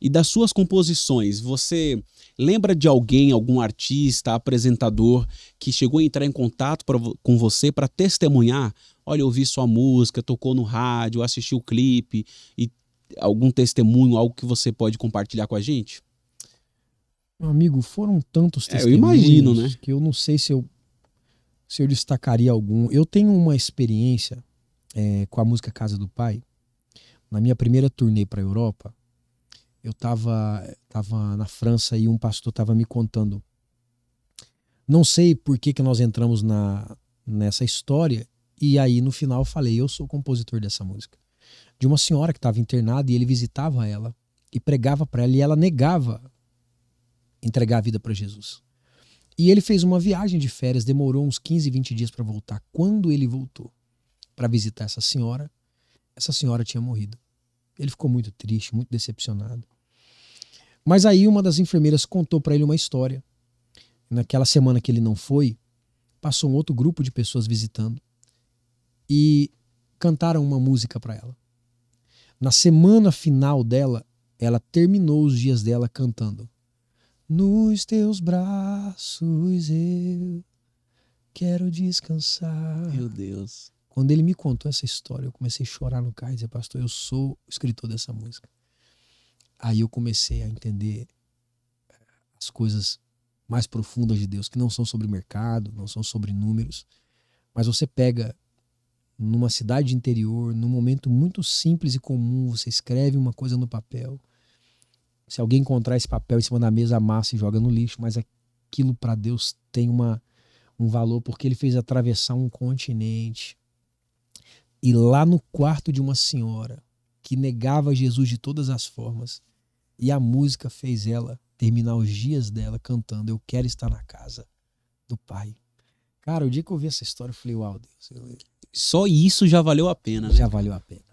E das suas composições, você lembra de alguém, algum artista, apresentador, que chegou a entrar em contato pra, com você para testemunhar? Olha, eu ouvi sua música, tocou no rádio, assisti o clipe, e algum testemunho, algo que você pode compartilhar com a gente? Meu amigo, foram tantos testemunhos é, eu imagino, né? que eu não sei se eu, se eu destacaria algum. Eu tenho uma experiência é, com a música Casa do Pai. Na minha primeira turnê para a Europa, eu estava tava na França e um pastor estava me contando. Não sei por que, que nós entramos na, nessa história. E aí, no final, eu falei: eu sou o compositor dessa música. De uma senhora que estava internada e ele visitava ela e pregava para ela e ela negava entregar a vida para Jesus. E ele fez uma viagem de férias, demorou uns 15, 20 dias para voltar. Quando ele voltou para visitar essa senhora, essa senhora tinha morrido. Ele ficou muito triste, muito decepcionado. Mas aí uma das enfermeiras contou para ele uma história. Naquela semana que ele não foi, passou um outro grupo de pessoas visitando e cantaram uma música para ela. Na semana final dela, ela terminou os dias dela cantando: Nos teus braços eu quero descansar. Meu Deus. Quando ele me contou essa história, eu comecei a chorar no carro e dizer, pastor, eu sou o escritor dessa música aí eu comecei a entender eh, as coisas mais profundas de Deus, que não são sobre mercado, não são sobre números, mas você pega numa cidade interior, num momento muito simples e comum, você escreve uma coisa no papel. Se alguém encontrar esse papel em cima da mesa, amassa e joga no lixo, mas aquilo para Deus tem uma, um valor porque ele fez atravessar um continente. E lá no quarto de uma senhora, que negava Jesus de todas as formas. E a música fez ela terminar os dias dela cantando Eu quero estar na casa do Pai. Cara, o dia que eu vi essa história, eu falei, uau, Deus. Eu... Só isso já valeu a pena, né? Já valeu a pena.